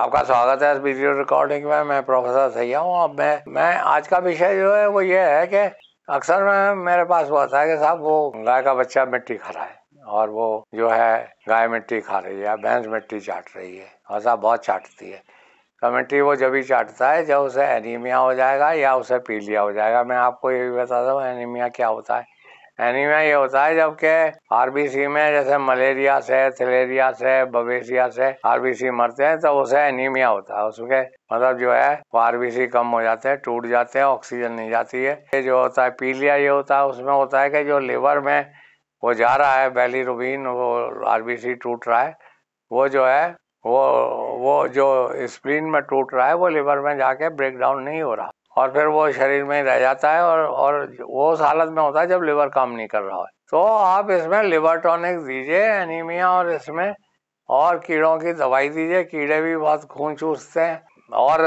आपका स्वागत है इस वीडियो रिकॉर्डिंग में मैं प्रोफेसर सैया हूँ अब मैं मैं आज का विषय जो है वो ये है कि अक्सर मैं मेरे पास वो आता है कि साहब वो गाय का बच्चा मिट्टी खा रहा है और वो जो है गाय मिट्टी खा रही है भैंस मिट्टी चाट रही है और साहब बहुत चाटती है तो मिट्टी वो जब ही चाटता है जब उसे एनीमिया हो जाएगा या उसे पीलिया हो जाएगा मैं आपको ये भी बताता हूँ एनीमिया क्या होता है एनीमिया ये होता है जबकि आरबीसी में जैसे मलेरिया से थलेरिया से बवेशिया से आरबीसी मरते हैं तो उसे एनीमिया होता है उसके मतलब जो है वो आरबीसी कम हो जाते हैं टूट जाते हैं ऑक्सीजन नहीं जाती है ये जो होता है पीलिया ये होता है उसमें होता है कि जो लिवर में वो जा रहा है बैली रूबीन वो आर टूट रहा है वो जो है वो वो जो स्प्रीन में टूट रहा है वो लिवर में जाके ब्रेक डाउन नहीं हो रहा और फिर वो शरीर में ही रह जाता है और और वो उस हालत में होता है जब लिवर काम नहीं कर रहा है तो आप इसमें लिवर टॉनिक दीजिए एनीमिया और इसमें और कीड़ों की दवाई दीजिए कीड़े भी बहुत खून चूसते हैं और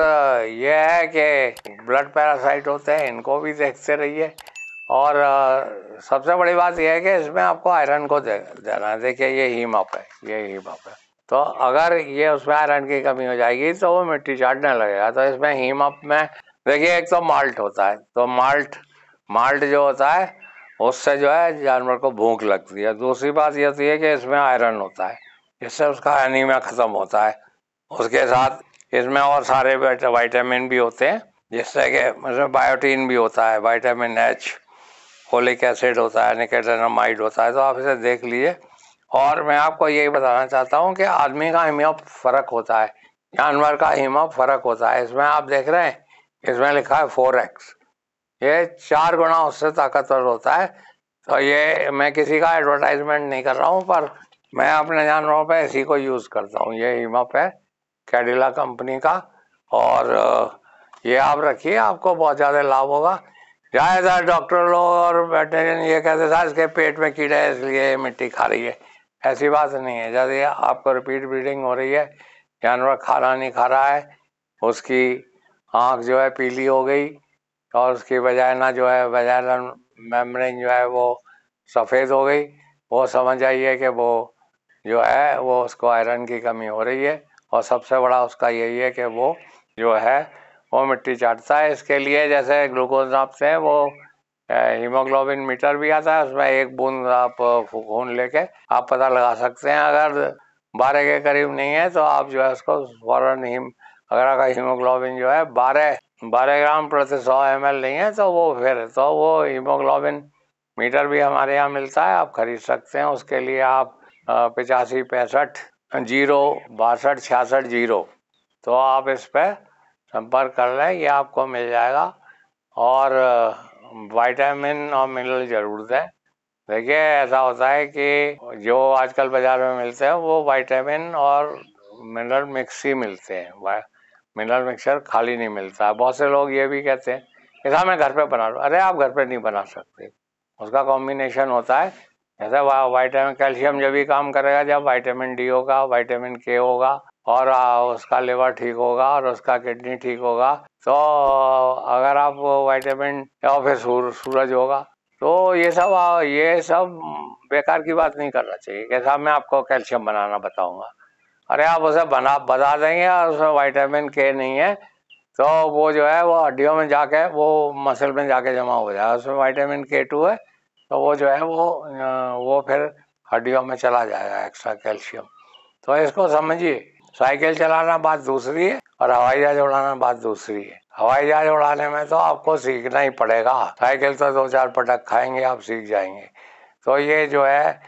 ये है कि ब्लड पैरासाइट होते हैं इनको भी देखते रहिए और सबसे बड़ी बात यह है कि इसमें आपको आयरन को दे, देना है देखिए ये हीम अप है ये हीम अप है तो अगर ये उसमें आयरन की कमी हो जाएगी तो वो मिट्टी चाटने लगेगा तो इसमें हीम अप में देखिए एक तो माल्ट होता है तो माल्ट माल्ट जो होता है उससे जो है जानवर को भूख लगती है दूसरी बात यह होती है कि इसमें आयरन होता है इससे उसका एनीमिया ख़त्म होता है उसके साथ इसमें और सारे वाइटामिन भी होते हैं जिससे कि इसमें मतलब बायोटीन भी होता है वाइटामिन एच फोलिक एसिड होता है निकेटनामाइड होता है तो आप इसे देख लीजिए और मैं आपको यही बताना चाहता हूँ कि आदमी का हीमा फ़र्क होता है जानवर का हिमा फ़र्क होता है इसमें आप देख रहे हैं इसमें लिखा है फोर एक्स ये चार गुना उससे ताकतवर होता है तो ये मैं किसी का एडवर्टाइजमेंट नहीं कर रहा हूँ पर मैं अपने जानवरों पे इसी को यूज़ करता हूँ ये हिमप है कैडिला कंपनी का और ये आप रखिए आपको बहुत ज़्यादा लाभ होगा ज़्यादातर डॉक्टर लोग और वेटेरियन ये कहते थे इसके पेट में कीड़े है इसलिए मिट्टी खा रही है ऐसी बात नहीं है जैसे आपको रिपीट ब्रीडिंग हो रही है जानवर खाना नहीं खा रहा है उसकी आँख जो है पीली हो गई और उसकी ना जो है बजाय मेम्ब्रेन जो है वो सफ़ेद हो गई वो समझ आइए कि वो जो है वो उसको आयरन की कमी हो रही है और सबसे बड़ा उसका यही है कि वो जो है वो मिट्टी चाटता है इसके लिए जैसे ग्लूकोज नापते हैं वो हीमोग्लोबिन मीटर भी आता है उसमें एक बूंद आप खून लेके आप पता लगा सकते हैं अगर बारह के करीब नहीं है तो आप जो है उसको फ़ौरन हीम अगर का हीमोग्लोबिन जो है बारह बारह ग्राम प्रति सौ एम नहीं है तो वो फिर तो वो हीमोग्लोबिन मीटर भी हमारे यहाँ मिलता है आप खरीद सकते हैं उसके लिए आप पचासी पैंसठ जीरो बासठ छियासठ जीरो तो आप इस पर संपर्क कर लें ये आपको मिल जाएगा और वाइटामिन और मिनरल जरूर दें देखिए ऐसा होता है कि जो आजकल बाज़ार में मिलते हैं वो वाइटामिन और मिनरल मिक्स ही मिलते हैं मिनरल मिक्सचर खाली नहीं मिलता बहुत से लोग ये भी कहते हैं कि साहब मैं घर पे बना लूँ अरे आप घर पे नहीं बना सकते उसका कॉम्बिनेशन होता है जैसे वाइटामिन कैल्शियम जब भी काम करेगा जब वाइटामिन डी होगा वाइटामिन के होगा और उसका लिवर ठीक होगा और उसका किडनी ठीक होगा तो अगर आप वाइटामिन या फिर सूर, सूरज होगा तो ये सब ये सब बेकार की बात नहीं करना चाहिए कैसा मैं आपको कैल्शियम बनाना बताऊंगा अरे आप उसे बना बता देंगे और उसमें वाइटामिन के नहीं है तो वो जो है वो हड्डियों में जाके वो मसल में जाके जमा हो जाए उसमें वाइटामिन के टू है तो वो जो है वो वो फिर हड्डियों में चला जाएगा एक्स्ट्रा कैल्शियम तो इसको समझिए साइकिल चलाना बात दूसरी है और हवाई जहाज उड़ाना बात दूसरी है हवाई जहाज उड़ाने में तो आपको सीखना ही पड़ेगा साइकिल तो दो चार पटक खाएंगे आप सीख जाएंगे तो ये जो है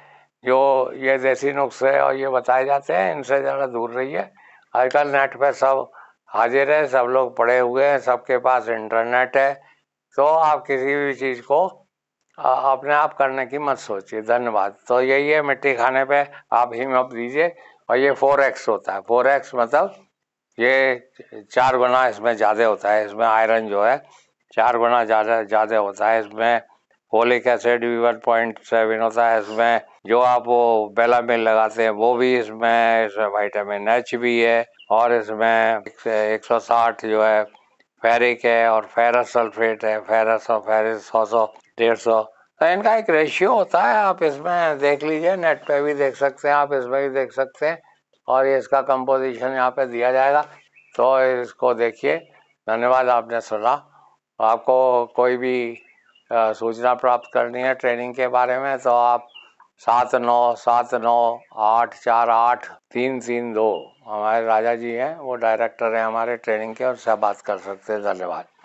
जो ये देसी नुस्खे और ये बताए जाते हैं इनसे ज़्यादा दूर रहिए आजकल नेट पे सब हाजिर है सब लोग पढ़े हुए हैं सबके पास इंटरनेट है तो आप किसी भी चीज़ को अपने आप करने की मत सोचिए धन्यवाद तो यही है मिट्टी खाने पे आप ही मत दीजिए और ये फोर एक्स होता है फोर एक्स मतलब ये चार गुना इसमें ज़्यादा होता है इसमें आयरन जो है चार गुना ज़्यादा ज़्यादा होता है इसमें फोलिक एसिड भी वन पॉइंट सेवन होता है इसमें जो आप वो मिल लगाते हैं वो भी इसमें इस वाइटामिन एच भी है और इसमें एक सौ साठ जो है फेरिक है और फेरस सल्फेट है फेरस और फेरिस सौ सौ डेढ़ सौ तो इनका एक रेशियो होता है आप इसमें देख लीजिए नेट पे भी देख सकते हैं आप इसमें भी देख सकते हैं और ये इसका कंपोजिशन यहाँ पे दिया जाएगा तो इसको देखिए धन्यवाद आपने सुना आपको कोई भी सूचना प्राप्त करनी है ट्रेनिंग के बारे में तो आप सात नौ सात नौ आठ चार आठ तीन तीन दो हमारे राजा जी हैं वो डायरेक्टर हैं हमारे ट्रेनिंग के और सब बात कर सकते हैं धन्यवाद